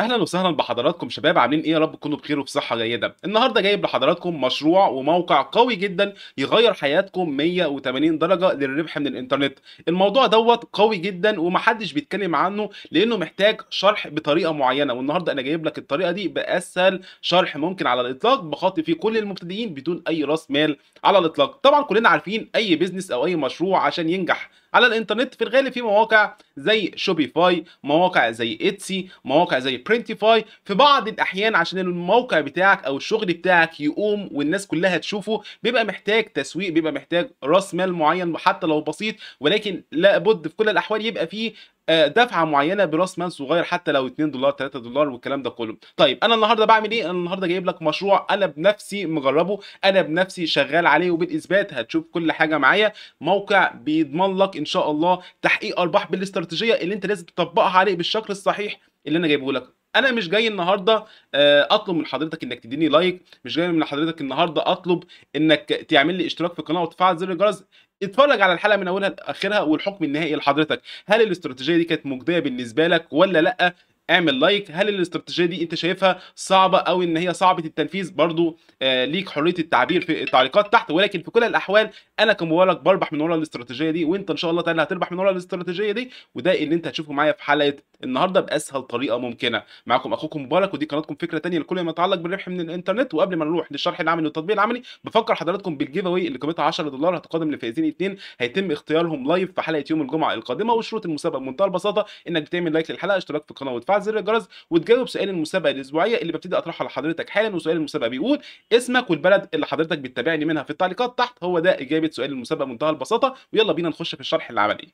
اهلا وسهلا بحضراتكم شباب عاملين ايه يا رب تكونوا بخير وبصحه جيده النهارده جايب لحضراتكم مشروع وموقع قوي جدا يغير حياتكم 180 درجه للربح من الانترنت الموضوع دوت قوي جدا ومحدش بيتكلم عنه لانه محتاج شرح بطريقه معينه والنهارده انا جايب لك الطريقه دي باسهل شرح ممكن على الاطلاق بخاطب فيه كل المبتدئين بدون اي راس مال على الاطلاق طبعا كلنا عارفين اي بيزنس او اي مشروع عشان ينجح على الانترنت في الغالب في مواقع زي شوبيفاي مواقع زي اتسي مواقع زي برنتيفاي في بعض الاحيان عشان الموقع بتاعك او الشغل بتاعك يقوم والناس كلها تشوفه بيبقى محتاج تسويق بيبقى محتاج راس مال معين حتى لو بسيط ولكن لابد في كل الاحوال يبقى فيه آه، دفعه معينه براس مال صغير حتى لو 2 دولار 3 دولار والكلام ده كله طيب انا النهارده بعمل ايه انا النهارده جايب لك مشروع انا بنفسي مجربه انا بنفسي شغال عليه وبالاثبات هتشوف كل حاجه معايا موقع بيضمن لك ان شاء الله تحقيق ارباح بالاستراتيجيه اللي انت لازم تطبقها عليه بالشكل الصحيح اللي انا جايبه لك انا مش جاي النهارده آه، اطلب من حضرتك انك تديني لايك مش جاي من حضرتك النهارده اطلب انك تعمل لي اشتراك في القناه وتفعل زر الجرس اتفرج على الحلقه من اولها لاخرها والحكم النهائي لحضرتك هل الاستراتيجيه دي كانت مجديه بالنسبه لك ولا لا اعمل لايك هل الاستراتيجيه دي انت شايفها صعبه او ان هي صعبه التنفيذ برضو آه ليك حريه التعبير في التعليقات تحت ولكن في كل الاحوال انا كمبارك بربح من ورا الاستراتيجيه دي وانت ان شاء الله تعالى هتربح من ورا الاستراتيجيه دي وده اللي انت هتشوفه معايا في حلقه النهارده باسهل طريقه ممكنه معاكم اخوكم مبارك ودي قناتكم فكره ثانيه لكل ما يتعلق بالربح من الانترنت وقبل ما نروح للشرح العملي والتطبيق العملي بفكر حضراتكم بالجيف اوي اللي قيمتها 10 دولار هتقدم لفائزين اثنين هيتم اختيارهم لايف في حلقه يوم الجمعه القادمه وشروط المسابقه بمنتهى البساطه انك بتعمل لايك للحلقه اشتراك في القناه وتفعل زر الجرس وتجاوب سؤال المسابقه الاسبوعيه اللي ببتدي اطرحها لحضرتك حالا وسؤال المسابقه بيقول اسمك والبلد اللي حضرتك بتتابعني منها في التعليقات تحت هو ده اجابه سؤال المسابقه بمنتهى البساطه ويلا بينا نخش في الشرح العملي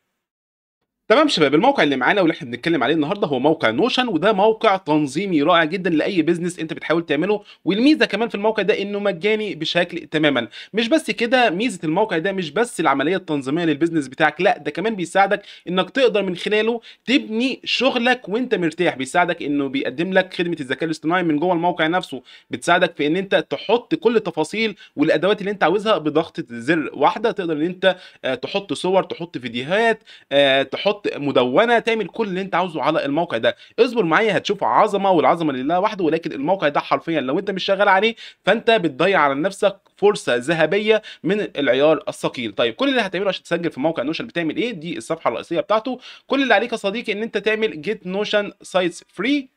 تمام شباب الموقع اللي معانا واللي احنا بنتكلم عليه النهارده هو موقع نوشن وده موقع تنظيمي رائع جدا لاي بيزنس انت بتحاول تعمله والميزه كمان في الموقع ده انه مجاني بشكل تماما مش بس كده ميزه الموقع ده مش بس العمليه التنظيميه للبيزنس بتاعك لا ده كمان بيساعدك انك تقدر من خلاله تبني شغلك وانت مرتاح بيساعدك انه بيقدم لك خدمه الذكاء الاصطناعي من جوه الموقع نفسه بتساعدك في ان انت تحط كل التفاصيل والادوات اللي انت عاوزها بضغطه زر واحده تقدر ان انت آه، تحط صور تحط فيديوهات آه، تحط تحط مدونه تعمل كل اللي انت عاوزه على الموقع ده اصبر معايا هتشوف عظمه والعظمه لله وحده ولكن الموقع ده حرفيا لو انت مش شغال عليه فانت بتضيع على نفسك فرصه ذهبيه من العيار الثقيل طيب كل اللي هتعمله عشان تسجل في موقع نوشن بتعمل ايه دي الصفحه الرئيسيه بتاعته كل اللي عليك يا صديقي ان انت تعمل جيت نوشن سايتس فري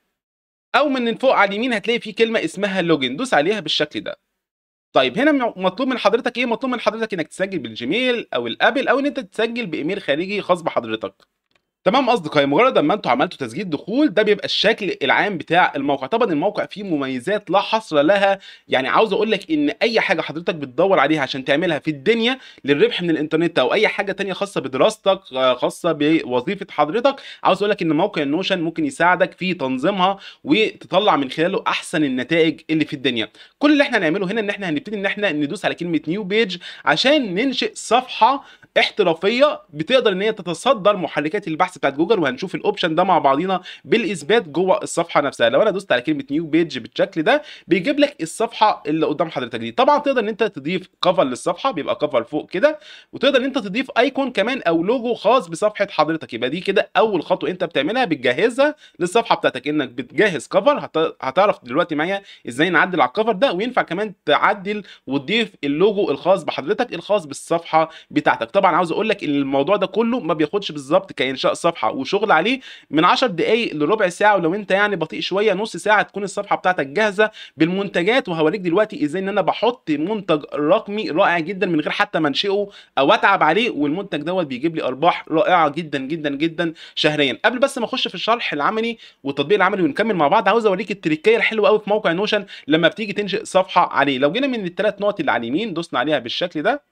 او من فوق على اليمين هتلاقي في كلمه اسمها لوجن دوس عليها بالشكل ده طيب هنا مطلوب من حضرتك ايه مطلوب من حضرتك انك تسجل بالجيميل او الابل او ان انت تسجل بايميل خارجي خاص بحضرتك تمام أصدقائي مجرد ما أنتوا عملتوا تسجيل دخول ده بيبقى الشكل العام بتاع الموقع طبعا الموقع فيه مميزات لا حصر لها يعني عاوز أقول لك إن أي حاجة حضرتك بتدور عليها عشان تعملها في الدنيا للربح من الإنترنت أو أي حاجة تانية خاصة بدراستك آه، خاصة بوظيفة حضرتك عاوز أقول لك إن موقع النوشن ممكن يساعدك في تنظيمها وتطلع من خلاله أحسن النتائج اللي في الدنيا كل اللي إحنا هنعمله هنا إن إحنا هنبتدي إن إحنا ندوس على كلمة نيو بيج عشان ننشئ صفحة احترافية بتقدر إن هي تتصدر محركات البحث البحث بتاعت جوجل وهنشوف الاوبشن ده مع بعضينا بالاثبات جوه الصفحه نفسها لو انا دوست على كلمه نيو بيج بالشكل ده بيجيب لك الصفحه اللي قدام حضرتك دي طبعا تقدر ان انت تضيف كفر للصفحه بيبقى كفر فوق كده وتقدر ان انت تضيف ايكون كمان او لوجو خاص بصفحه حضرتك يبقى دي كده اول خطوه انت بتعملها بتجهزها للصفحه بتاعتك انك بتجهز كفر هتعرف دلوقتي معايا ازاي نعدل على الكفر ده وينفع كمان تعدل وتضيف اللوجو الخاص بحضرتك الخاص بالصفحه بتاعتك طبعا عاوز اقول لك ان الموضوع ده كله ما بياخدش بالظبط كانشاء الصفحه وشغل عليه من 10 دقائق لربع ساعه ولو انت يعني بطيء شويه نص ساعه تكون الصفحه بتاعتك جاهزه بالمنتجات وهوريك دلوقتي ازاي ان انا بحط منتج رقمي رائع جدا من غير حتى ما انشئه او اتعب عليه والمنتج دوت بيجيب لي ارباح رائعه جدا جدا جدا شهريا قبل بس ما اخش في الشرح العملي والتطبيق العملي ونكمل مع بعض عاوز اوريك التريكايه الحلوه قوي في موقع نوشن لما بتيجي تنشئ صفحه عليه لو جينا من الثلاث نقط اللي على اليمين دوسنا عليها بالشكل ده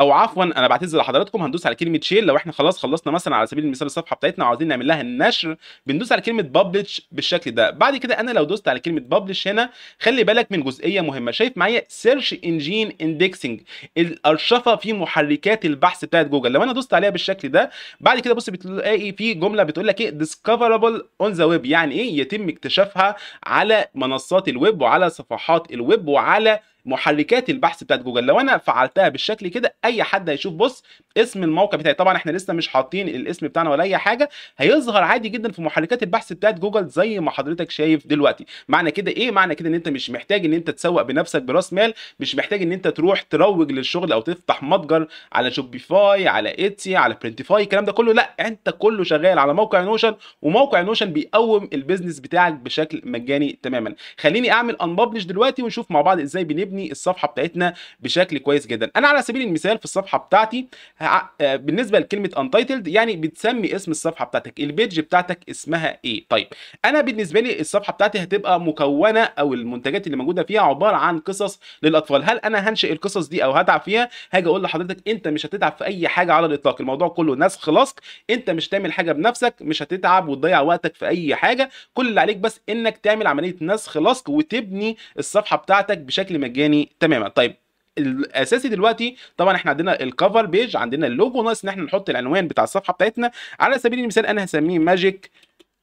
أو عفوا أنا بعتذر لحضراتكم هندوس على كلمة شيل لو إحنا خلاص خلصنا مثلا على سبيل المثال الصفحة بتاعتنا وعاوزين نعمل لها النشر بندوس على كلمة ببلش بالشكل ده بعد كده أنا لو دوست على كلمة ببلش هنا خلي بالك من جزئية مهمة شايف معايا سيرش انجين اندكسنج الأرشفة في محركات البحث بتاعت جوجل لو أنا دوست عليها بالشكل ده بعد كده بص بتلاقي في جملة بتقول لك إيه ديسكفرابل أون ذا ويب يعني إيه يتم اكتشافها على منصات الويب وعلى صفحات الويب وعلى محركات البحث بتاعت جوجل لو انا فعلتها بالشكل كده اي حد هيشوف بص اسم الموقع بتاعي طبعا احنا لسه مش حاطين الاسم بتاعنا ولا اي حاجه هيظهر عادي جدا في محركات البحث بتاعت جوجل زي ما حضرتك شايف دلوقتي معنى كده ايه معنى كده ان انت مش محتاج ان انت تسوق بنفسك براس مال مش محتاج ان انت تروح تروج للشغل او تفتح متجر على شوبيفاي على ايتسي على برنتيفاي الكلام ده كله لا انت كله شغال على موقع نوشن وموقع نوشن بيقوم البيزنس بتاعك بشكل مجاني تماما خليني اعمل انببلش دلوقتي ونشوف مع بعض ازاي بنبني نبني الصفحه بتاعتنا بشكل كويس جدا انا على سبيل المثال في الصفحه بتاعتي آه، بالنسبه لكلمه انتايتلد يعني بتسمي اسم الصفحه بتاعتك البيج بتاعتك اسمها ايه طيب انا بالنسبه لي الصفحه بتاعتي هتبقى مكونه او المنتجات اللي موجوده فيها عباره عن قصص للاطفال هل انا هنشئ القصص دي او هتعب فيها هاجي اقول لحضرتك انت مش هتتعب في اي حاجه على الاطلاق الموضوع كله نسخ لصق انت مش هتعمل حاجه بنفسك مش هتتعب وتضيع وقتك في اي حاجه كل اللي عليك بس انك تعمل عمليه نسخ لصق وتبني الصفحه بتاعتك بشكل مجاني مجاني يعني تماما طيب الاساسي دلوقتي طبعا احنا عندنا الكفر بيج عندنا اللوجو ناقص ان احنا نحط العنوان بتاع الصفحه بتاعتنا على سبيل المثال انا هسميه ماجيك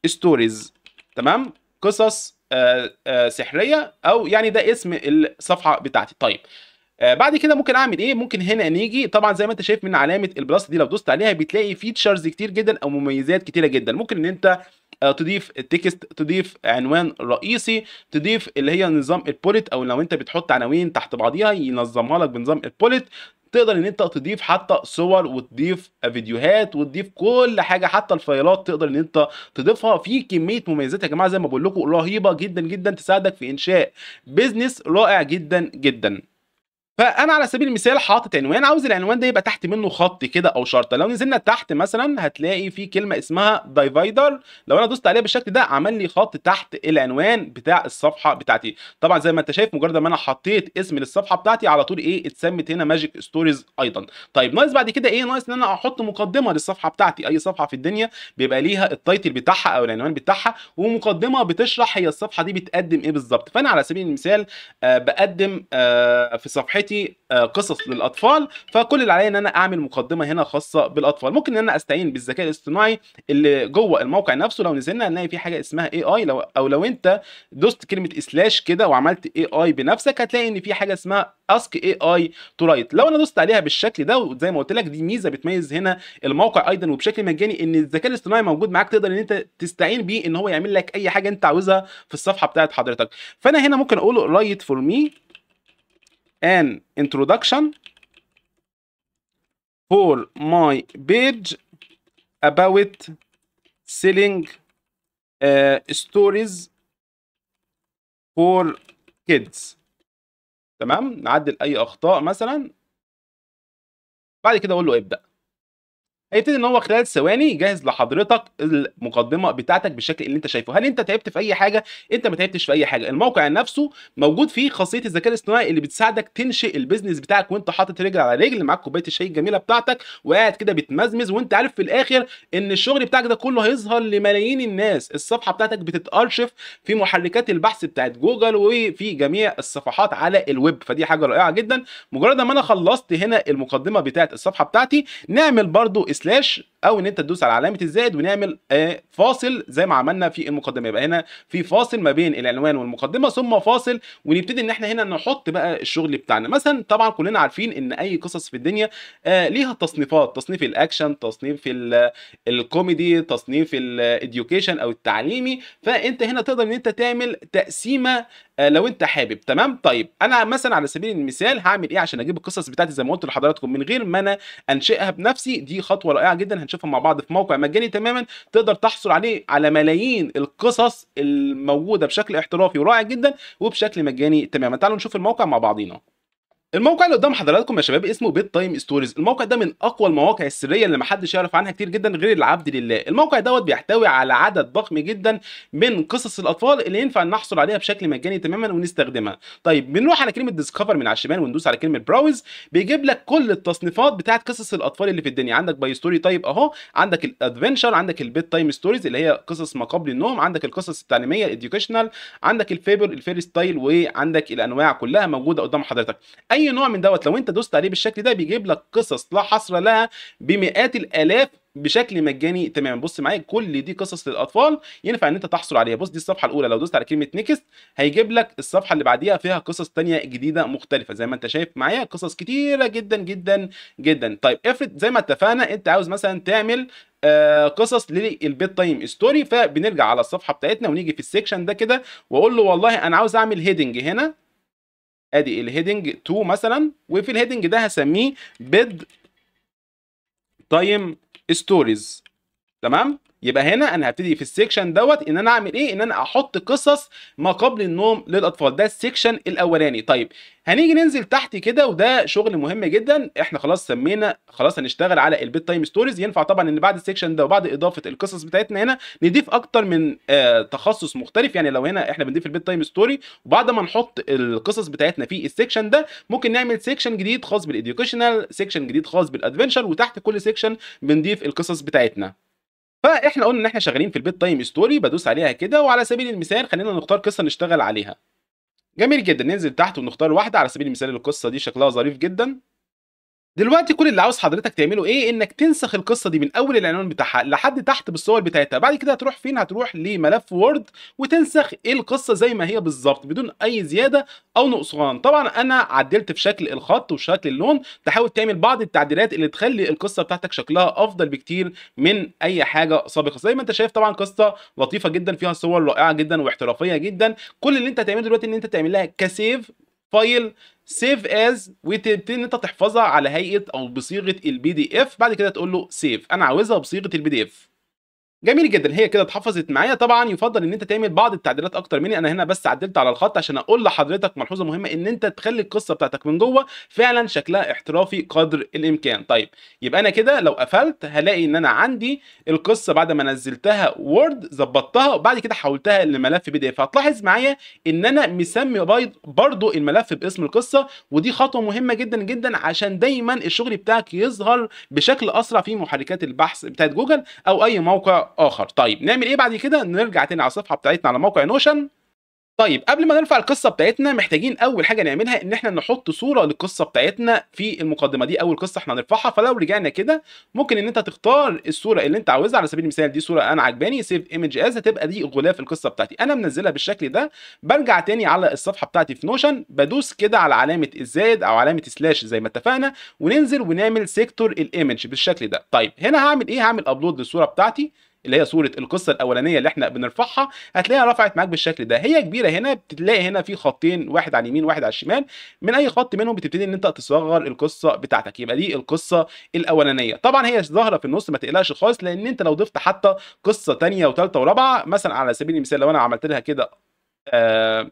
ستوريز تمام قصص آآ آه، آآ آه، سحريه او يعني ده اسم الصفحه بتاعتي طيب آه، بعد كده ممكن اعمل ايه ممكن هنا نيجي طبعا زي ما انت شايف من علامه البلس دي لو دوست عليها بتلاقي فيتشرز كتير جدا او مميزات كتيره جدا ممكن ان انت آه، تضيف التكست تضيف عنوان رئيسي تضيف اللي هي نظام البوليت او لو انت بتحط عناوين تحت بعضيها ينظمها لك بنظام البوليت تقدر ان انت تضيف حتى صور وتضيف فيديوهات وتضيف كل حاجه حتى الفايلات تقدر ان انت تضيفها في كميه مميزات يا جماعه زي ما بقول لكم رهيبه جدا جدا تساعدك في انشاء بيزنس رائع جدا جدا فانا على سبيل المثال حاطط عنوان عاوز العنوان ده يبقى تحت منه خط كده او شرطه لو نزلنا تحت مثلا هتلاقي في كلمه اسمها دايفايدر لو انا دوست عليها بالشكل ده عمل لي خط تحت العنوان بتاع الصفحه بتاعتي طبعا زي ما انت شايف مجرد ما انا حطيت اسم للصفحه بتاعتي على طول ايه اتسمت هنا ماجيك ستوريز ايضا طيب ناقص بعد كده ايه ناقص ان انا احط مقدمه للصفحه بتاعتي اي صفحه في الدنيا بيبقى ليها التايتل بتاعها او العنوان بتاعها ومقدمه بتشرح هي الصفحه دي بتقدم ايه بالظبط فانا على سبيل المثال آه بقدم آه في صفحتي دلوقتي آه، قصص للاطفال فكل اللي عليا ان انا اعمل مقدمه هنا خاصه بالاطفال ممكن ان انا استعين بالذكاء الاصطناعي اللي جوه الموقع نفسه لو نزلنا هنلاقي في حاجه اسمها اي اي لو او لو انت دوست كلمه سلاش كده وعملت اي اي بنفسك هتلاقي ان في حاجه اسمها اسك اي اي تو رايت لو انا دوست عليها بالشكل ده وزي ما قلت لك دي ميزه بتميز هنا الموقع ايضا وبشكل مجاني ان الذكاء الاصطناعي موجود معاك تقدر ان انت تستعين بيه ان هو يعمل لك اي حاجه انت عاوزها في الصفحه بتاعت حضرتك فانا هنا ممكن اقول رايت فور مي an introduction for my page about selling uh, stories for kids تمام نعدل اي اخطاء مثلا بعد كده اقول له ابدا هيبتدي ان هو خلال ثواني يجهز لحضرتك المقدمه بتاعتك بالشكل اللي انت شايفه هل انت تعبت في اي حاجه انت ما تعبتش في اي حاجه الموقع نفسه موجود فيه خاصيه الذكاء الاصطناعي اللي بتساعدك تنشئ البيزنس بتاعك وانت حاطط رجل على رجل معاك كوبايه الشاي الجميله بتاعتك وقاعد كده بتمزمز وانت عارف في الاخر ان الشغل بتاعك ده كله هيظهر لملايين الناس الصفحه بتاعتك بتتارشف في محركات البحث بتاعت جوجل وفي جميع الصفحات على الويب فدي حاجه رائعه جدا مجرد ما انا خلصت هنا المقدمه بتاعت الصفحه بتاعتي نعمل برضو سلاش او ان انت تدوس على علامه الزائد ونعمل آه، فاصل زي ما عملنا في المقدمه يبقى هنا في فاصل ما بين العنوان والمقدمه ثم فاصل ونبتدي ان احنا هنا نحط بقى الشغل بتاعنا مثلا طبعا كلنا عارفين ان اي قصص في الدنيا آه، ليها تصنيفات تصنيف الاكشن تصنيف الكوميدي تصنيف الاديوكيشن او التعليمي فانت هنا تقدر ان انت تعمل تقسيمه آه، لو انت حابب تمام طيب انا مثلا على سبيل المثال هعمل ايه عشان اجيب القصص بتاعتي زي ما قلت لحضراتكم من غير ما انا انشئها بنفسي دي خطوه رائعه جدا هنشوفها مع بعض في موقع مجاني تماما تقدر تحصل عليه على ملايين القصص الموجوده بشكل احترافي ورائع جدا وبشكل مجاني تماما تعالوا نشوف الموقع مع بعضينا الموقع اللي قدام حضراتكم يا شباب اسمه بيت تايم ستوريز الموقع ده من اقوى المواقع السريه اللي محدش يعرف عنها كتير جدا غير العبد لله الموقع دوت بيحتوي على عدد ضخم جدا من قصص الاطفال اللي ينفع نحصل عليها بشكل مجاني تماما ونستخدمها طيب بنروح على كلمه ديسكفر من على الشمال وندوس على كلمه براوز بيجيب لك كل التصنيفات بتاعه قصص الاطفال اللي في الدنيا عندك باي ستوري تايب اهو عندك الادفنشر عندك البيت تايم ستوريز اللي هي قصص ما قبل النوم عندك القصص التعليميه الاديوكيشنال عندك الفيبر الفيري ستايل وعندك الانواع كلها موجوده قدام حضرتك أي اي نوع من دوت لو انت دوست عليه بالشكل ده بيجيب لك قصص لا حصر لها بمئات الالاف بشكل مجاني تماما بص معايا كل دي قصص للاطفال ينفع ان انت تحصل عليها بص دي الصفحه الاولى لو دوست على كلمه نيكست هيجيب لك الصفحه اللي بعديها فيها قصص ثانيه جديده مختلفه زي ما انت شايف معايا قصص كتيره جدا جدا جدا طيب افرض زي ما اتفقنا انت عاوز مثلا تعمل آه قصص للبيت تايم ستوري فبنرجع على الصفحه بتاعتنا ونيجي في السكشن ده كده واقول له والله انا عاوز اعمل هيدنج هنا ادي الهيدنج 2 مثلا وفي الهيدنج ده هسميه بيد تايم ستوريز تمام يبقى هنا انا هبتدي في السيكشن دوت ان انا اعمل ايه ان انا احط قصص ما قبل النوم للاطفال ده السيكشن الاولاني طيب هنيجي ننزل تحت كده وده شغل مهم جدا احنا خلاص سمينا خلاص هنشتغل على البيت تايم ستوريز ينفع طبعا ان بعد السيكشن ده وبعد اضافه القصص بتاعتنا هنا نضيف اكتر من آه تخصص مختلف يعني لو هنا احنا بنضيف البيت تايم ستوري وبعد ما نحط القصص بتاعتنا في السيكشن ده ممكن نعمل سيكشن جديد خاص بالاديوكيشنال سيكشن جديد خاص بالادفنشر وتحت كل سيكشن بنضيف القصص بتاعتنا فاحنا قلنا ان احنا شغالين في البيت تايم ستوري بدوس عليها كده وعلى سبيل المثال خلينا نختار قصه نشتغل عليها جميل جدا ننزل تحت ونختار واحده على سبيل المثال القصه دي شكلها ظريف جدا دلوقتي كل اللي عاوز حضرتك تعمله ايه انك تنسخ القصه دي من اول العنوان بتاعها لحد تحت بالصور بتاعتها بعد كده هتروح فين هتروح لملف وورد وتنسخ ايه القصه زي ما هي بالظبط بدون اي زياده او نقصان طبعا انا عدلت في شكل الخط وشكل اللون تحاول تعمل بعض التعديلات اللي تخلي القصه بتاعتك شكلها افضل بكتير من اي حاجه سابقه زي ما انت شايف طبعا قصه لطيفه جدا فيها صور رائعه جدا واحترافيه جدا كل اللي انت هتعمله دلوقتي ان انت تعمل لها كسيف فايل سيف از وتبتدي ان انت تحفظها على هيئه او بصيغه البي دي اف بعد كده تقول له سيف انا عاوزها بصيغه البي دي اف جميل جدا هي كده اتحفظت معايا طبعا يفضل ان انت تعمل بعض التعديلات اكتر مني انا هنا بس عدلت على الخط عشان اقول لحضرتك ملحوظه مهمه ان انت تخلي القصه بتاعتك من جوه فعلا شكلها احترافي قدر الامكان طيب يبقى انا كده لو قفلت هلاقي ان انا عندي القصه بعد ما نزلتها وورد ظبطتها وبعد كده حولتها لملف بي دي اف هتلاحظ معايا ان انا مسمي برضو الملف باسم القصه ودي خطوه مهمه جدا جدا عشان دايما الشغل بتاعك يظهر بشكل اسرع في محركات البحث بتاعت جوجل او اي موقع اخر طيب نعمل ايه بعد كده نرجع تاني على الصفحه بتاعتنا على موقع نوشن طيب قبل ما نرفع القصه بتاعتنا محتاجين اول حاجه نعملها ان احنا نحط صوره للقصه بتاعتنا في المقدمه دي اول قصه احنا هنرفعها فلو رجعنا كده ممكن ان انت تختار الصوره اللي انت عاوزها على سبيل المثال دي صوره انا عجباني سيف ايمج از هتبقى دي غلاف القصه بتاعتي انا منزلها بالشكل ده برجع تاني على الصفحه بتاعتي في نوشن بدوس كده على علامه الزائد او علامه سلاش زي ما اتفقنا وننزل ونعمل سيكتور الايمج بالشكل ده طيب هنا هعمل ايه هعمل ابلود للصوره بتاعتي اللي هي صوره القصه الاولانيه اللي احنا بنرفعها هتلاقيها رفعت معاك بالشكل ده هي كبيره هنا بتلاقي هنا في خطين واحد على اليمين واحد على الشمال من اي خط منهم بتبتدي ان انت تصغر القصه بتاعتك يبقى دي القصه الاولانيه طبعا هي ظاهره في النص ما تقلقش خالص لان انت لو ضفت حتى قصه ثانيه وثالثه ورابعه مثلا على سبيل المثال لو انا عملت لها كده آه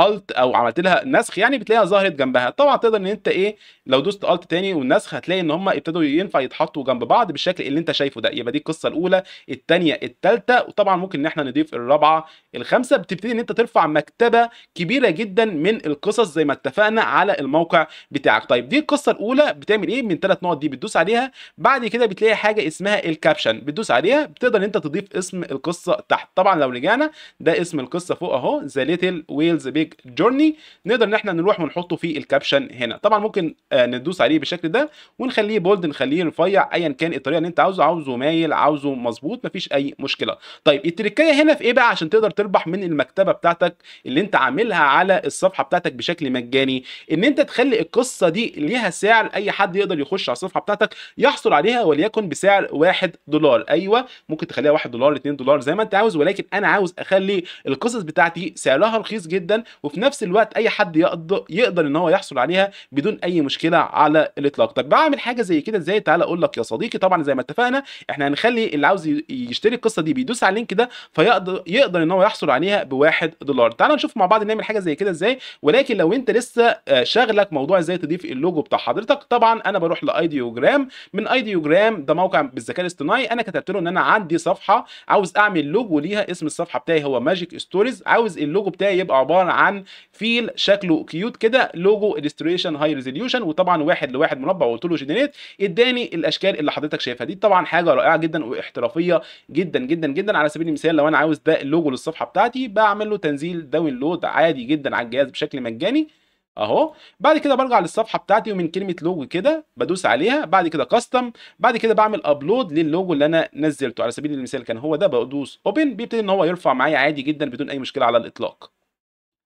الت او عملت لها نسخ يعني بتلاقيها ظهرت جنبها طبعا تقدر ان انت ايه لو دوست الت تاني والنسخ هتلاقي ان هم ابتدوا ينفع يتحطوا جنب بعض بالشكل اللي انت شايفه ده يبقى دي القصه الاولى الثانيه الثالثه وطبعا ممكن ان احنا نضيف الرابعه الخامسه بتبتدي ان انت ترفع مكتبه كبيره جدا من القصص زي ما اتفقنا على الموقع بتاعك طيب دي القصه الاولى بتعمل ايه من ثلاث نقط دي بتدوس عليها بعد كده بتلاقي حاجه اسمها الكابشن بتدوس عليها بتقدر ان انت تضيف اسم القصه تحت طبعا لو رجعنا ده اسم القصه فوق اهو ذا ليتل ويلز بيج ميوزك جورني نقدر ان احنا نروح ونحطه في الكابشن هنا طبعا ممكن آه، ندوس عليه بالشكل ده ونخليه بولد نخليه رفيع ايا كان الطريقه اللي انت عاوزه عاوزه مايل عاوزه مظبوط مفيش اي مشكله طيب التركيه هنا في ايه بقى عشان تقدر تربح من المكتبه بتاعتك اللي انت عاملها على الصفحه بتاعتك بشكل مجاني ان انت تخلي القصه دي ليها سعر اي حد يقدر يخش على الصفحه بتاعتك يحصل عليها وليكن بسعر 1 دولار ايوه ممكن تخليها 1 دولار 2 دولار زي ما انت عاوز ولكن انا عاوز اخلي القصص بتاعتي سعرها رخيص جدا وفي نفس الوقت اي حد يقدر يقدر ان هو يحصل عليها بدون اي مشكله على الاطلاق طب بعمل حاجه زي كده ازاي تعالى اقول لك يا صديقي طبعا زي ما اتفقنا احنا هنخلي اللي عاوز يشتري القصه دي بيدوس على اللينك ده فيقدر يقدر ان هو يحصل عليها بواحد دولار تعالى نشوف مع بعض نعمل حاجه زي كده ازاي ولكن لو انت لسه آه، شاغلك موضوع ازاي تضيف اللوجو بتاع حضرتك طبعا انا بروح لايديوجرام من ايديوجرام ده موقع بالذكاء الاصطناعي انا كتبت له ان انا عندي صفحه عاوز اعمل لوجو ليها اسم الصفحه بتاعي هو ماجيك ستوريز عاوز اللوجو بتاعي يبقى عباره عن فيل شكله كيوت كده لوجو الستريشن هاي ريزوليوشن وطبعا واحد لواحد مربع وقلت له جنريت اداني الاشكال اللي حضرتك شايفها دي طبعا حاجه رائعه جدا واحترافيه جدا جدا جدا على سبيل المثال لو انا عاوز ده اللوجو للصفحه بتاعتي بعمل له تنزيل داونلود عادي جدا على الجهاز بشكل مجاني اهو بعد كده برجع للصفحه بتاعتي ومن كلمه لوجو كده بدوس عليها بعد كده كاستم بعد كده بعمل ابلود للوجو اللي انا نزلته على سبيل المثال كان هو ده بدوس اوبن بيبتدي ان هو يرفع معايا عادي جدا بدون اي مشكله على الاطلاق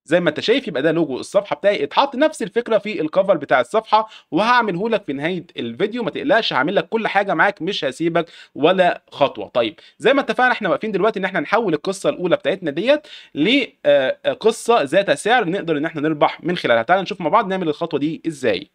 زي ما انت شايف يبقى ده لوجو الصفحه بتاعي اتحط نفس الفكره في الكفر بتاع الصفحه وهعمله لك في نهايه الفيديو ما تقلقش هعمل لك كل حاجه معاك مش هسيبك ولا خطوه طيب زي ما اتفقنا احنا واقفين دلوقتي ان احنا نحول القصه الاولى بتاعتنا ديت لقصه آه، ذات سعر نقدر ان احنا نربح من خلالها تعال نشوف مع بعض نعمل الخطوه دي ازاي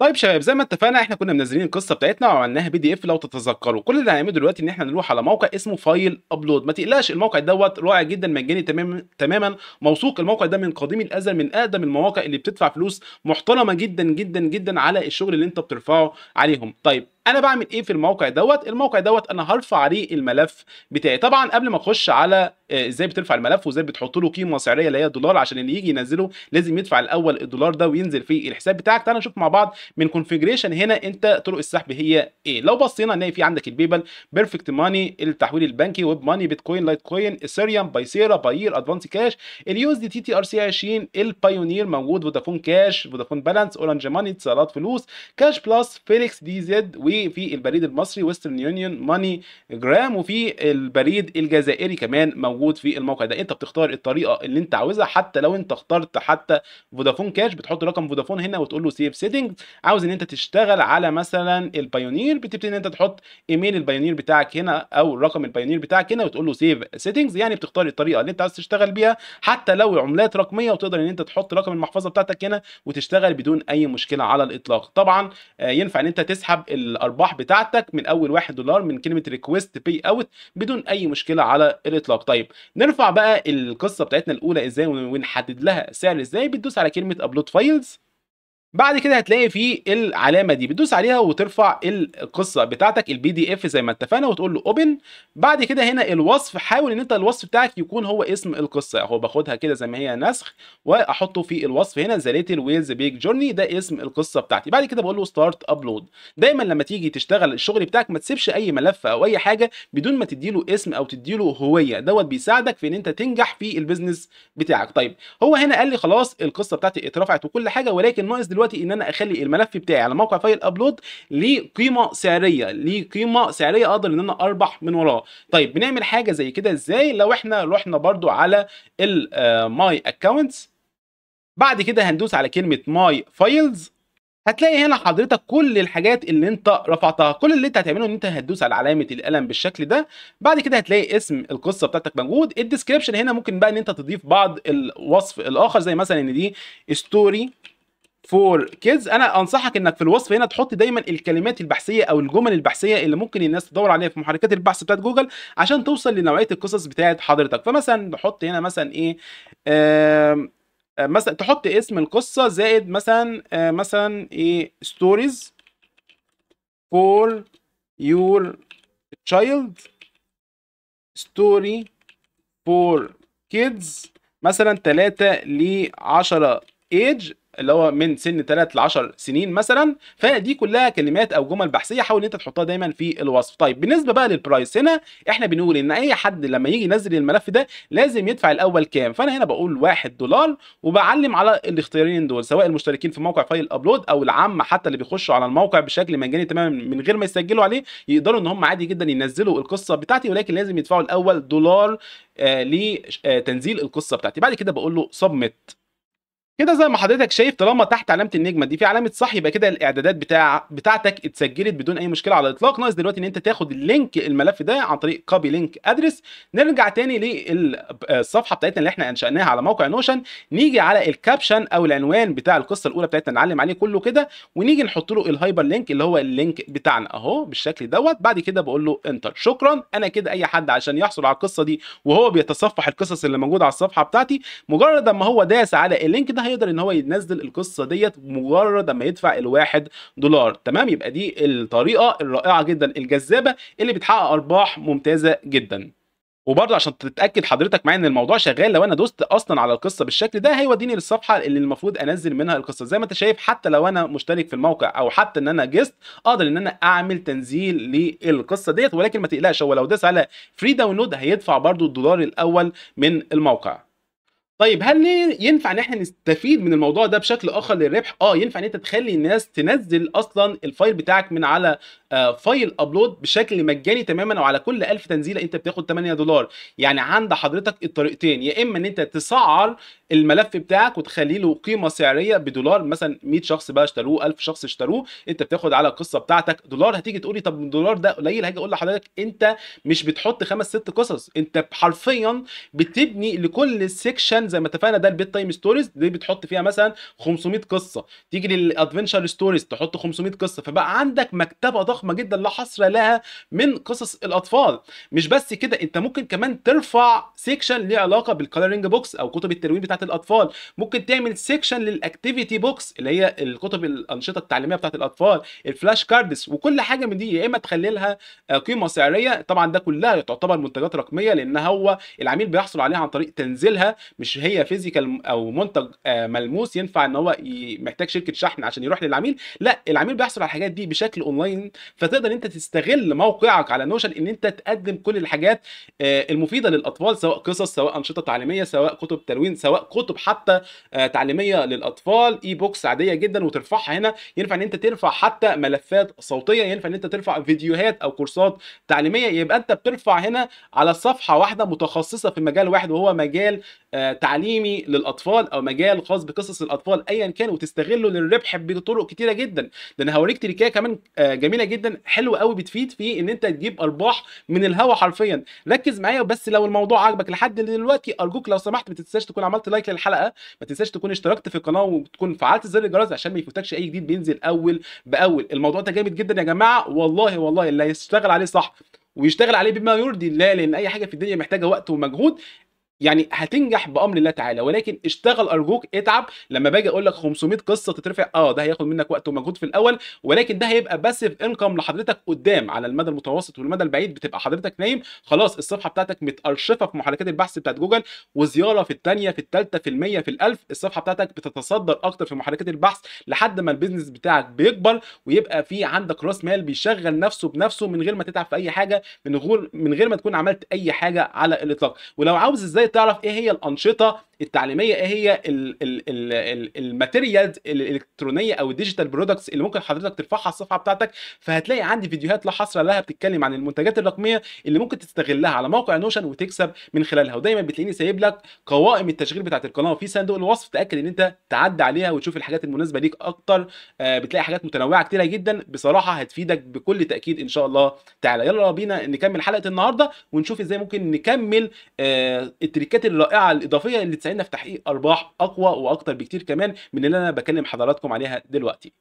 طيب شباب زي ما اتفقنا احنا كنا منزلين القصه بتاعتنا وعملناها بي دي اف لو تتذكروا كل اللي هنعمله دلوقتي ان احنا نروح على موقع اسمه فايل ابلود ما تقلقش الموقع دوت رائع جدا مجاني تماما تماما موثوق الموقع ده من قديم الازل من اقدم المواقع اللي بتدفع فلوس محترمه جدا جدا جدا على الشغل اللي انت بترفعه عليهم طيب انا بعمل ايه في الموقع دوت الموقع دوت انا هرفع عليه الملف بتاعي طبعا قبل ما اخش على آه، ازاي بترفع الملف وازاي بتحط له قيمه سعريه اللي هي دولار عشان اللي يجي ينزله لازم يدفع الاول الدولار ده وينزل في الحساب بتاعك تعال نشوف مع بعض من كونفيجريشن هنا انت طرق السحب هي ايه لو بصينا هنا في عندك البيبل بيرفكت ماني التحويل البنكي ويب ماني بيتكوين لايت كوين ايثيريوم بايسيرا باير ادفانس كاش اليوز دي تي تي ار سي 20 البايونير موجود فودافون كاش فودافون بالانس اورنج ماني اتصالات فلوس كاش بلس فيليكس دي زد و في البريد المصري ويسترن يونيون ماني جرام وفي البريد الجزائري كمان موجود في الموقع ده انت بتختار الطريقه اللي انت عاوزها حتى لو انت اخترت حتى فودافون كاش بتحط رقم فودافون هنا وتقول له سيف سيتنج عاوز ان انت تشتغل على مثلا البايونير بتبتدي ان انت تحط ايميل البايونير بتاعك هنا او رقم البايونير بتاعك هنا وتقول له سيف سيتنجز يعني بتختار الطريقه اللي انت عاوز تشتغل بيها حتى لو عملات رقميه وتقدر ان انت تحط رقم المحفظه بتاعتك هنا وتشتغل بدون اي مشكله على الاطلاق طبعا آه، ينفع ان انت تسحب الارباح بتاعتك من اول 1 دولار من كلمه ريكويست باي اوت بدون اي مشكله على الاطلاق طيب نرفع بقى القصه بتاعتنا الاولى ازاي ونحدد لها سعر ازاي بتدوس على كلمه ابلود فايلز بعد كده هتلاقي في العلامه دي بتدوس عليها وترفع القصه بتاعتك البي دي اف زي ما اتفقنا وتقول له اوبن بعد كده هنا الوصف حاول ان انت الوصف بتاعك يكون هو اسم القصه اهو باخدها كده زي ما هي نسخ واحطه في الوصف هنا ذا ليتل ويز بيج جورني ده اسم القصه بتاعتي بعد كده بقول له ستارت ابلود دايما لما تيجي تشتغل الشغل بتاعك ما تسيبش اي ملف او اي حاجه بدون ما تدي له اسم او تدي له هويه دوت بيساعدك في ان انت تنجح في البيزنس بتاعك طيب هو هنا قال لي خلاص القصه بتاعتي اترفعت وكل حاجه ولكن ناقص دلوقتي ان انا اخلي الملف بتاعي على موقع فايل ابلود ليه قيمه سعريه ليه قيمه سعريه اقدر ان انا اربح من وراه طيب بنعمل حاجه زي كده ازاي لو احنا رحنا برضو على ماي اكونتس آه، بعد كده هندوس على كلمه ماي فايلز هتلاقي هنا حضرتك كل الحاجات اللي انت رفعتها كل اللي انت هتعمله ان انت هتدوس على علامه القلم بالشكل ده بعد كده هتلاقي اسم القصه بتاعتك موجود الديسكريبشن هنا ممكن بقى ان انت تضيف بعض الوصف الاخر زي مثلا ان دي ستوري فور كيدز انا انصحك انك في الوصف هنا تحط دايما الكلمات البحثيه او الجمل البحثيه اللي ممكن الناس تدور عليها في محركات البحث بتاعت جوجل عشان توصل لنوعيه القصص بتاعت حضرتك فمثلا نحط هنا مثلا ايه آه، مثلا تحط اسم القصه زائد مثلا آه، مثلا ايه ستوريز فور يور تشايلد ستوري فور كيدز مثلا 3 ل 10 ايج اللي هو من سن 3 ل 10 سنين مثلا فدي كلها كلمات او جمل بحثيه حاول ان انت تحطها دايما في الوصف طيب بالنسبه بقى للبرايس هنا احنا بنقول ان اي حد لما يجي ينزل الملف ده لازم يدفع الاول كام فانا هنا بقول 1 دولار وبعلم على الاختيارين دول سواء المشتركين في موقع فايل ابلود او العامه حتى اللي بيخشوا على الموقع بشكل مجاني تماما من غير ما يسجلوا عليه يقدروا ان هم عادي جدا ينزلوا القصه بتاعتي ولكن لازم يدفعوا الاول دولار آه لتنزيل القصه بتاعتي بعد كده بقول له سبميت كده زي ما حضرتك شايف طالما تحت علامه النجمه دي في علامه صح يبقى كده الاعدادات بتاع بتاعتك اتسجلت بدون اي مشكله على الاطلاق ناقص دلوقتي ان انت تاخد اللينك الملف ده عن طريق كوبي لينك ادرس نرجع تاني للصفحه بتاعتنا اللي احنا انشاناها على موقع نوشن نيجي على الكابشن او العنوان بتاع القصه الاولى بتاعتنا نعلم عليه كله كده ونيجي نحط له الهايبر لينك اللي هو اللينك بتاعنا اهو بالشكل دوت بعد كده بقول له انتر شكرا انا كده اي حد عشان يحصل على القصه دي وهو بيتصفح القصص اللي موجوده على الصفحه بتاعتي مجرد ما هو داس على اللينك ده هيقدر ان هو ينزل القصه ديت مجرد اما يدفع الواحد دولار تمام يبقى دي الطريقه الرائعه جدا الجذابه اللي بتحقق ارباح ممتازه جدا وبرضه عشان تتاكد حضرتك معايا ان الموضوع شغال لو انا دوست اصلا على القصه بالشكل ده هيوديني للصفحه اللي المفروض انزل منها القصه زي ما انت شايف حتى لو انا مشترك في الموقع او حتى ان انا جست اقدر ان انا اعمل تنزيل للقصه ديت ولكن ما تقلقش هو لو داس على فري داونلود هيدفع برضه الدولار الاول من الموقع طيب هل ينفع ان احنا نستفيد من الموضوع ده بشكل اخر للربح؟ اه ينفع ان انت تخلي الناس تنزل اصلا الفايل بتاعك من على آه، فايل ابلود بشكل مجاني تماما وعلى كل 1000 تنزيله انت بتاخد 8 دولار يعني عند حضرتك الطريقتين يا اما ان انت تسعر الملف بتاعك وتخلي له قيمه سعريه بدولار مثلا 100 شخص بقى اشتروه 1000 شخص اشتروه انت بتاخد على القصه بتاعتك دولار هتيجي تقول لي طب الدولار ده قليل هاجي اقول لحضرتك انت مش بتحط خمس ست قصص انت حرفيا بتبني لكل سيكشن زي ما اتفقنا ده البيت تايم ستوريز دي بتحط فيها مثلا 500 قصه تيجي للادفنشر ستوريز تحط 500 قصه فبقى عندك مكتبه ضخمه ضخمه جدا لا حصر لها من قصص الاطفال مش بس كده انت ممكن كمان ترفع سيكشن ليه علاقه بالكلرنج بوكس او كتب الترويج بتاعه الاطفال ممكن تعمل سيكشن للاكتيفيتي بوكس اللي هي الكتب الانشطه التعليميه بتاعه الاطفال الفلاش كاردز وكل حاجه من دي يا اما تخلي لها آه، قيمه سعريه طبعا ده كلها تعتبر منتجات رقميه لان هو العميل بيحصل عليها عن طريق تنزيلها مش هي فيزيكال او منتج آه، ملموس ينفع ان هو محتاج شركه شحن عشان يروح للعميل لا العميل بيحصل على الحاجات دي بشكل اونلاين فتقدر انت تستغل موقعك على نوشن ان انت تقدم كل الحاجات آه، المفيده للاطفال سواء قصص سواء انشطه تعليميه سواء كتب تلوين سواء كتب حتى آه، تعليميه للاطفال اي بوكس عاديه جدا وترفعها هنا ينفع ان انت ترفع حتى ملفات صوتيه ينفع ان انت ترفع فيديوهات او كورسات تعليميه يبقى انت بترفع هنا على صفحه واحده متخصصه في مجال واحد وهو مجال آه، تعليمي للاطفال او مجال خاص بقصص الاطفال ايا كان وتستغله للربح بطرق كتيره جدا ده انا هوريك تريكايه كمان آه، جميله جدا حلوه قوي بتفيد في ان انت تجيب ارباح من الهوا حرفيا ركز معايا بس لو الموضوع عجبك لحد دلوقتي ارجوك لو سمحت ما تنساش تكون عملت لايك للحلقه ما تنساش تكون اشتركت في القناه وتكون فعلت زر الجرس عشان ما يفوتكش اي جديد بينزل اول باول الموضوع ده جامد جدا يا جماعه والله والله اللي هيشتغل عليه صح ويشتغل عليه بما يرضي الله لان اي حاجه في الدنيا محتاجه وقت ومجهود يعني هتنجح بامر الله تعالى ولكن اشتغل ارجوك اتعب لما باجي اقول لك 500 قصه تترفع اه ده هياخد منك وقت ومجهود في الاول ولكن ده هيبقى باسيف انكم لحضرتك قدام على المدى المتوسط والمدى البعيد بتبقى حضرتك نايم خلاص الصفحه بتاعتك متارشفه في محركات البحث بتاعت جوجل وزياره في الثانيه في الثالثه في المية في الألف الصفحه بتاعتك بتتصدر اكتر في محركات البحث لحد ما البيزنس بتاعك بيكبر ويبقى في عندك راس مال بيشغل نفسه بنفسه من غير ما تتعب في اي حاجه من غير من غير ما تكون عملت اي حاجه على الاطلاق ولو عاوز ازاي تعرف ايه هي الانشطه التعليميه ايه هي الماتيريالز الالكترونيه او الديجيتال برودكتس اللي ممكن حضرتك ترفعها على الصفحه بتاعتك فهتلاقي عندي فيديوهات لا حصر لها بتتكلم عن المنتجات الرقميه اللي ممكن تستغلها على موقع نوشن وتكسب من خلالها ودايما بتلاقيني سايب لك قوائم التشغيل بتاعت القناه في صندوق الوصف تاكد ان انت تعدي عليها وتشوف الحاجات المناسبه ليك اكتر آه، بتلاقي حاجات متنوعه كتيره جدا بصراحه هتفيدك بكل تاكيد ان شاء الله تعالى يلا بينا نكمل حلقه النهارده ونشوف ازاي ممكن نكمل آه، التريكات الرائعه الاضافيه اللي تساعدنا في تحقيق ارباح اقوى واكتر بكتير كمان من اللي انا بكلم حضراتكم عليها دلوقتي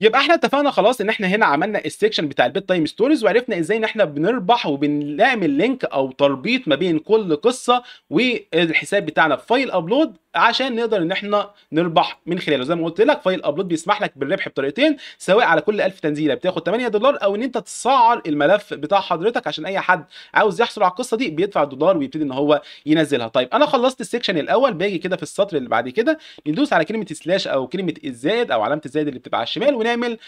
يبقى احنا اتفقنا خلاص ان احنا هنا عملنا السكشن بتاع البيت تايم ستوريز وعرفنا ازاي ان احنا بنربح وبنعمل لينك او تربيط ما بين كل قصه والحساب بتاعنا في فايل ابلود عشان نقدر ان احنا نربح من خلاله زي ما قلت لك فايل ابلود بيسمح لك بالربح بطريقتين سواء على كل 1000 تنزيله يعني بتاخد 8 دولار او ان انت تسعر الملف بتاع حضرتك عشان اي حد عاوز يحصل على القصه دي بيدفع دولار ويبتدي ان هو ينزلها طيب انا خلصت السكشن الاول باجي كده في السطر اللي بعد كده ندوس على كلمه سلاش او كلمه الزائد او علامه الزائد اللي بتبقى على الشمال ونعمل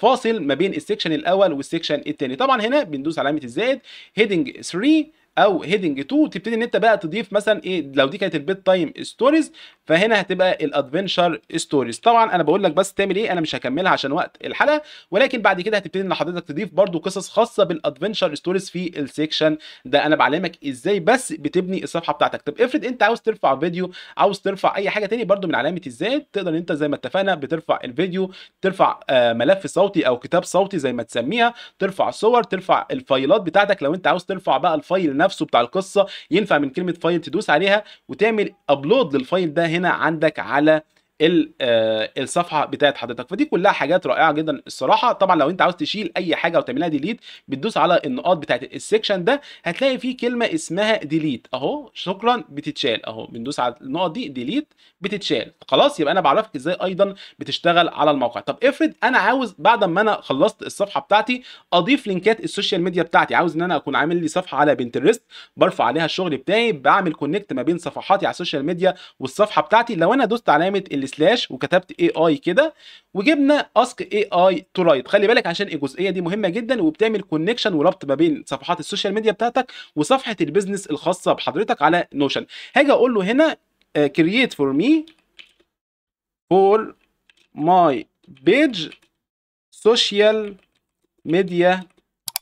فاصل ما بين السكشن الاول والسكشن الثاني طبعا هنا بندوس علامه الزائد هيدنج 3 او هيدنج 2 تبتدي ان انت بقى تضيف مثلا ايه لو دي كانت البيت تايم ستوريز فهنا هتبقى الادفنشر ستوريز طبعا انا بقول لك بس تعمل ايه انا مش هكملها عشان وقت الحلقه ولكن بعد كده هتبتدي ان حضرتك تضيف برده قصص خاصه بالادفنشر ستوريز في السيكشن ده انا بعلمك ازاي بس بتبني الصفحه بتاعتك طب افرض انت عاوز ترفع فيديو عاوز ترفع اي حاجه تاني برده من علامه ازاي تقدر ان انت زي ما اتفقنا بترفع الفيديو ترفع آه، ملف صوتي او كتاب صوتي زي ما تسميها ترفع صور ترفع الفايلات بتاعتك لو انت عاوز ترفع بقى الفايل نفسه بتاع القصه ينفع من كلمه فايل تدوس عليها وتعمل ابلود للفايل ده هنا عندك على آه، الصفحه بتاعت حضرتك فدي كلها حاجات رائعه جدا الصراحه طبعا لو انت عاوز تشيل اي حاجه وتعملها ديليت بتدوس على النقاط بتاعت السكشن ده هتلاقي فيه كلمه اسمها ديليت اهو شكرا بتتشال اهو بندوس على النقط دي ديليت بتتشال خلاص يبقى انا بعرفك ازاي ايضا بتشتغل على الموقع طب افرض انا عاوز بعد ما انا خلصت الصفحه بتاعتي اضيف لينكات السوشيال ميديا بتاعتي عاوز ان انا اكون عامل لي صفحه على بنترست برفع عليها الشغل بتاعي بعمل كونكت ما بين صفحاتي على السوشيال ميديا والصفحه بتاعتي لو انا دوست علامه السلاش وكتبت اي اي كده وجبنا اسك اي اي تو رايت خلي بالك عشان الجزئيه دي مهمه جدا وبتعمل كونكشن وربط ما بين صفحات السوشيال ميديا بتاعتك وصفحه البيزنس الخاصه بحضرتك على نوشن هاجي اقول له هنا كرييت فور مي فور ماي بيج سوشيال ميديا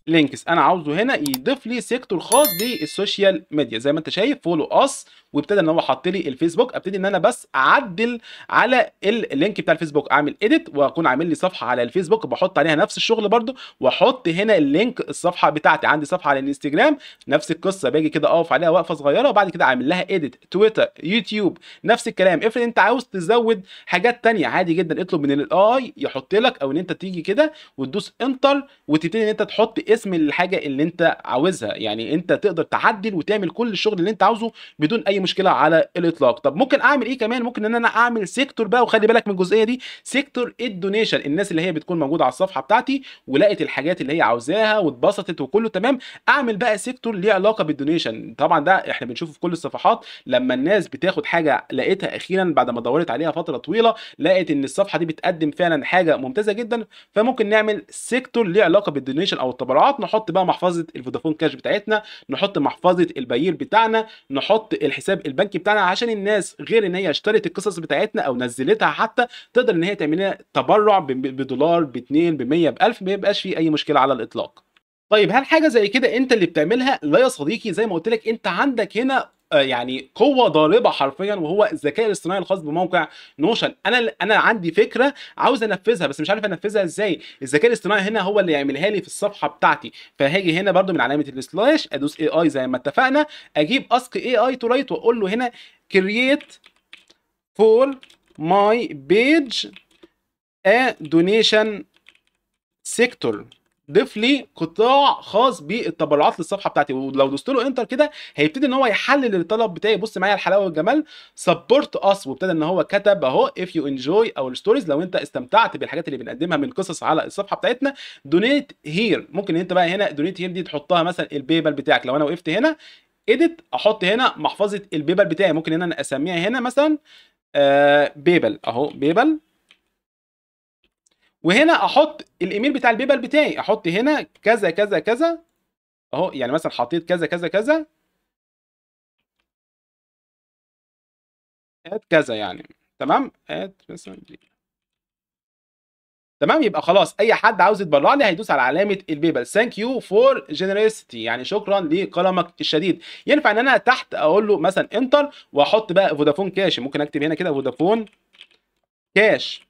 لينكس انا عاوزه هنا يضيف لي سيكتور خاص بالسوشيال ميديا زي ما انت شايف فولو اس وابتدى ان هو حط لي الفيسبوك ابتدي ان انا بس اعدل على اللينك بتاع الفيسبوك اعمل اديت واكون عامل لي صفحه على الفيسبوك بحط عليها نفس الشغل برده واحط هنا اللينك الصفحه بتاعتي عندي صفحه على الانستجرام نفس القصه باجي كده اقف عليها وقفه صغيره وبعد كده اعمل لها اديت تويتر يوتيوب نفس الكلام افرض انت عاوز تزود حاجات ثانيه عادي جدا اطلب من الاي يحط لك او ان انت تيجي كده وتدوس انتر وتبتدي ان انت تحط اسم الحاجه اللي انت عاوزها يعني انت تقدر تعدل وتعمل كل الشغل اللي انت عاوزه بدون اي مشكله على الاطلاق طب ممكن اعمل ايه كمان ممكن ان انا اعمل سيكتور بقى وخلي بالك من الجزئيه دي سيكتور الدونيشن الناس اللي هي بتكون موجوده على الصفحه بتاعتي ولقت الحاجات اللي هي عاوزاها واتبسطت وكله تمام اعمل بقى سيكتور ليه علاقه بالدونيشن طبعا ده احنا بنشوفه في كل الصفحات لما الناس بتاخد حاجه لقيتها اخيرا بعد ما دورت عليها فتره طويله لقت ان الصفحه دي بتقدم فعلا حاجه ممتازه جدا فممكن نعمل سيكتور ليه علاقه بالدونيشن او التبرعات نحط بقى محفظه الفودافون كاش بتاعتنا نحط محفظه البيير بتاعنا نحط الحساب الحساب البنكي بتاعنا عشان الناس غير ان هي اشترت القصص بتاعتنا او نزلتها حتى تقدر ان هي تعمل لنا تبرع بدولار ب 2 ب 100 ب 1000 ما يبقاش في اي مشكله على الاطلاق طيب هل حاجه زي كده انت اللي بتعملها لا يا صديقي زي ما قلت لك انت عندك هنا آه، يعني قوه ضاربه حرفيا وهو الذكاء الاصطناعي الخاص بموقع نوشن انا انا عندي فكره عاوز انفذها بس مش عارف انفذها ازاي الذكاء الاصطناعي هنا هو اللي يعملها لي في الصفحه بتاعتي فهاجي هنا برضو من علامه السلاش ادوس اي اي زي ما اتفقنا اجيب اسك اي اي تو رايت واقول له هنا كرييت فور ماي بيج ا دونيشن سيكتور ضيف لي قطاع خاص بالتبرعات للصفحه بتاعتي ولو دوست له انتر كده هيبتدي ان هو يحلل الطلب بتاعي بص معايا الحلاوه والجمال سبورت اس وابتدى ان هو كتب اهو اف يو انجوي او الستوريز لو انت استمتعت بالحاجات اللي بنقدمها من قصص على الصفحه بتاعتنا دونيت هير ممكن انت بقى هنا دونيت هير دي تحطها مثلا البيبل بتاعك لو انا وقفت هنا اديت احط هنا محفظه البيبل بتاعي ممكن ان انا اسميها هنا مثلا آه بيبل اهو بيبل وهنا احط الايميل بتاع البيبل بتاعي احط هنا كذا كذا كذا اهو يعني مثلا حطيت كذا كذا كذا ات كذا يعني تمام ات مثلا دي تمام يبقى خلاص اي حد عاوز يتبرع لي هيدوس على علامه البيبل ثانك يو فور جنريستي يعني شكرا لقلمك الشديد ينفع ان انا تحت اقول له مثلا انتر واحط بقى فودافون كاش ممكن اكتب هنا كده فودافون كاش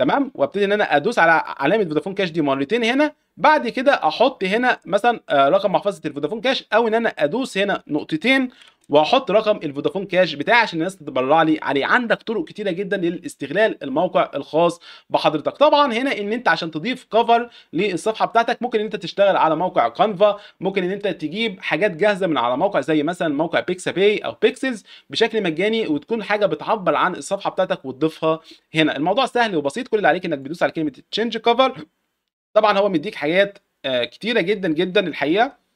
تمام وابتدي ان انا ادوس على علامه فودافون كاش دي مرتين هنا بعد كده احط هنا مثلا آه، رقم محفظه الفودافون كاش او ان انا ادوس هنا نقطتين واحط رقم الفودافون كاش بتاعي عشان الناس تتبرع لي عليه عندك طرق كتيره جدا للاستغلال الموقع الخاص بحضرتك طبعا هنا ان انت عشان تضيف كفر للصفحه بتاعتك ممكن ان انت تشتغل على موقع كانفا ممكن ان انت تجيب حاجات جاهزه من على موقع زي مثلا موقع بيكسا باي او بيكسلز بشكل مجاني وتكون حاجه بتعبر عن الصفحه بتاعتك وتضيفها هنا الموضوع سهل وبسيط كل اللي عليك انك بتدوس على كلمه تشينج كفر طبعا هو مديك حاجات آه، كتيره جدا جدا الحقيقه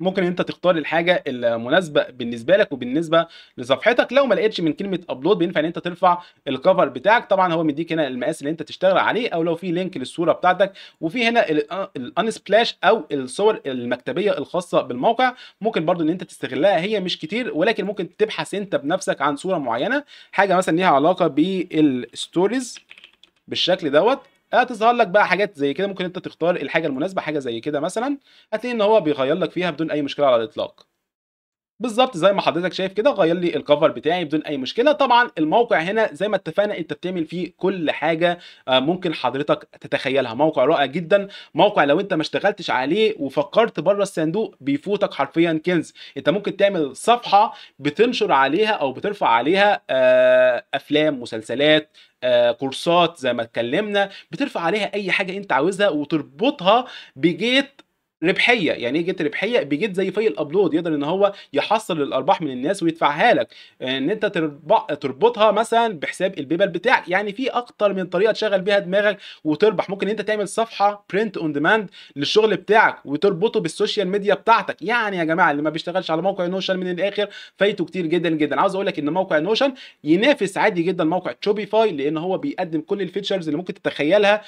ممكن انت تختار الحاجه المناسبه بالنسبه لك وبالنسبه لصفحتك لو ما لقيتش من كلمه ابلود بينفع ان انت ترفع الكفر بتاعك طبعا هو مديك هنا المقاس اللي انت تشتغل عليه او لو في لينك للصوره بتاعتك وفي هنا الان سبلاش او الصور المكتبيه الخاصه بالموقع ممكن برضو ان انت تستغلها هي مش كتير ولكن ممكن تبحث انت بنفسك عن صوره معينه حاجه مثلا ليها علاقه بالستوريز بالشكل دوت هتظهر آه، لك بقى حاجات زي كده ممكن انت تختار الحاجه المناسبه حاجه زي كده مثلا هتلاقي ان هو بيغير لك فيها بدون اي مشكله على الاطلاق بالظبط زي ما حضرتك شايف كده غير لي الكفر بتاعي بدون اي مشكله طبعا الموقع هنا زي ما اتفقنا انت بتعمل فيه كل حاجه آه، ممكن حضرتك تتخيلها موقع رائع جدا موقع لو انت ما اشتغلتش عليه وفكرت بره الصندوق بيفوتك حرفيا كنز انت ممكن تعمل صفحه بتنشر عليها او بترفع عليها آه، افلام مسلسلات آه، كورسات زي ما اتكلمنا بترفع عليها اي حاجه انت عاوزها وتربطها بجيت ربحيه يعني ايه جيت ربحيه بيجيت زي فايل ابلود يقدر ان هو يحصل الارباح من الناس ويدفعها لك ان انت تربطها مثلا بحساب البيبل بتاعك يعني في اكتر من طريقه تشغل بيها دماغك وتربح ممكن انت تعمل صفحه برنت اون ديماند للشغل بتاعك وتربطه بالسوشيال ميديا بتاعتك يعني يا جماعه اللي ما بيشتغلش على موقع نوشن من الاخر فايته كتير جدا جدا عاوز اقول لك ان موقع نوشن ينافس عادي جدا موقع شوبيفاي لان هو بيقدم كل الفيتشرز اللي ممكن تتخيلها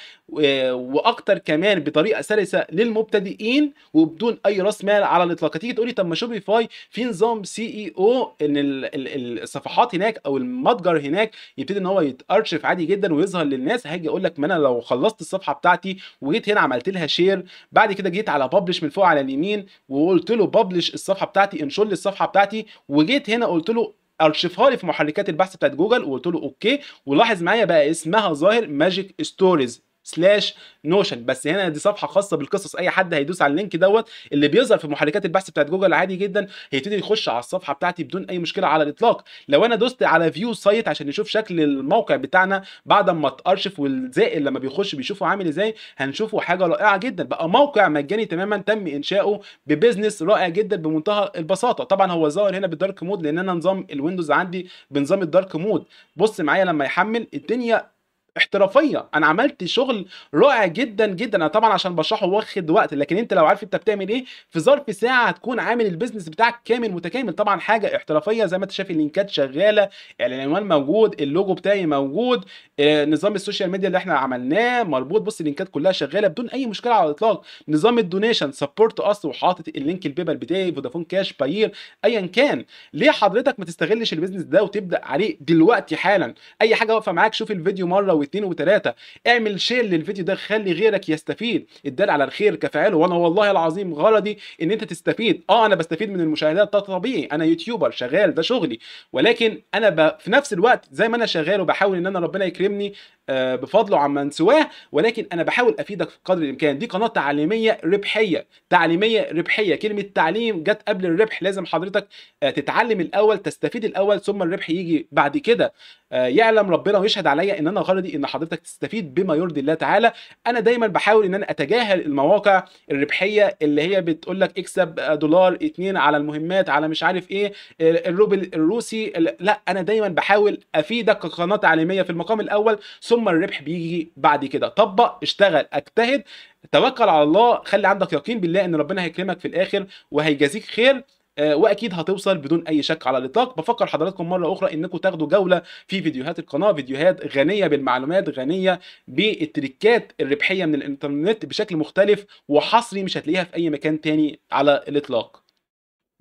واكتر كمان بطريقه سلسه للمبتدئين مين وبدون اي راس مال على الاطلاق تيجي تقولي طب ما شوبيفاي في نظام سي اي او ان الصفحات هناك او المتجر هناك يبتدي ان هو يتارشف عادي جدا ويظهر للناس هاجي اقول لك ما انا لو خلصت الصفحه بتاعتي وجيت هنا عملت لها شير بعد كده جيت على ببلش من فوق على اليمين وقلت له ببلش الصفحه بتاعتي انشر لي الصفحه بتاعتي وجيت هنا قلت له ارشفها لي في محركات البحث بتاعت جوجل وقلت له اوكي ولاحظ معايا بقى اسمها ظاهر ماجيك ستوريز سلاش نوشن بس هنا دي صفحه خاصه بالقصص اي حد هيدوس على اللينك دوت اللي بيظهر في محركات البحث بتاعت جوجل عادي جدا هيبتدي يخش على الصفحه بتاعتي بدون اي مشكله على الاطلاق لو انا دوست على فيو سايت عشان نشوف شكل الموقع بتاعنا بعد ما اتارشف والزائر لما بيخش بيشوفه عامل ازاي هنشوفه حاجه رائعه جدا بقى موقع مجاني تماما تم انشاؤه ببزنس رائع جدا بمنتهى البساطه طبعا هو ظاهر هنا بالدارك مود لان انا نظام الويندوز عندي بنظام الدارك مود بص معايا لما يحمل الدنيا احترافيه انا عملت شغل رائع جدا جدا انا طبعا عشان بشرحه واخد وقت لكن انت لو عارف انت بتعمل ايه في ظرف ساعه هتكون عامل البيزنس بتاعك كامل متكامل طبعا حاجه احترافيه زي ما انت شايف اللينكات شغاله العنوان موجود اللوجو بتاعي موجود آه، نظام السوشيال ميديا اللي احنا عملناه مربوط بص اللينكات كلها شغاله بدون اي مشكله على الاطلاق نظام الدونيشن سبورت اس وحاطط اللينك البيبل بتاعي فودافون كاش باير ايا كان ليه حضرتك ما تستغلش البيزنس ده وتبدا عليه دلوقتي حالا اي حاجه واقفه معاك شوف الفيديو مره واثنين وثلاثه اعمل شير للفيديو ده خلي غيرك يستفيد الدال على الخير كفاعله وانا والله العظيم غرضي ان انت تستفيد اه انا بستفيد من المشاهدات ده طبيعي انا يوتيوبر شغال ده شغلي ولكن انا ب... في نفس الوقت زي ما انا شغال وبحاول ان انا ربنا يكرمني آه، بفضله عمن سواه ولكن انا بحاول افيدك في قدر الامكان دي قناه تعليميه ربحيه تعليميه ربحيه كلمه تعليم جت قبل الربح لازم حضرتك آه، تتعلم الاول تستفيد الاول ثم الربح يجي بعد كده آه، يعلم ربنا ويشهد عليا ان انا غرضي ان حضرتك تستفيد بما يرضي الله تعالى انا دايما بحاول ان انا اتجاهل المواقع الربحيه اللي هي بتقول لك اكسب دولار اتنين على المهمات على مش عارف ايه الروبل الروسي لا انا دايما بحاول افيدك كقناه تعليميه في المقام الاول ثم ثم الربح بيجي بعد كده طبق اشتغل اجتهد توكل على الله خلي عندك يقين بالله ان ربنا هيكرمك في الاخر وهيجازيك خير آه، واكيد هتوصل بدون اي شك على الاطلاق بفكر حضراتكم مره اخرى انكم تاخدوا جوله في فيديوهات القناه فيديوهات غنيه بالمعلومات غنيه بالتريكات الربحيه من الانترنت بشكل مختلف وحصري مش هتلاقيها في اي مكان تاني على الاطلاق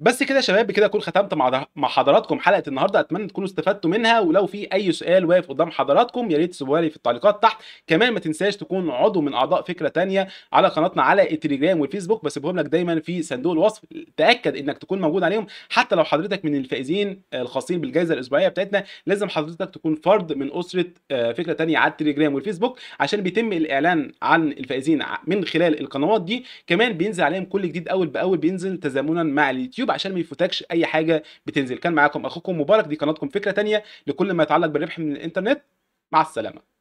بس كده يا شباب كده اكون ختمت مع مع حضراتكم حلقه النهارده اتمنى تكونوا استفدتوا منها ولو في اي سؤال واقف قدام حضراتكم يا ريت تسيبوها لي في التعليقات تحت كمان ما تنساش تكون عضو من اعضاء فكره تانية على قناتنا على التليجرام والفيسبوك بسيبهم لك دايما في صندوق الوصف تاكد انك تكون موجود عليهم حتى لو حضرتك من الفائزين الخاصين بالجائزه الاسبوعيه بتاعتنا لازم حضرتك تكون فرد من اسره آه، فكره تانية على التليجرام والفيسبوك عشان بيتم الاعلان عن الفائزين من خلال القنوات دي كمان بينزل عليهم كل جديد اول باول بينزل تزامنا مع اليوتيوب عشان ما يفوتكش اي حاجه بتنزل كان معاكم اخوكم مبارك دي قناتكم فكره تانية لكل ما يتعلق بالربح من الانترنت مع السلامه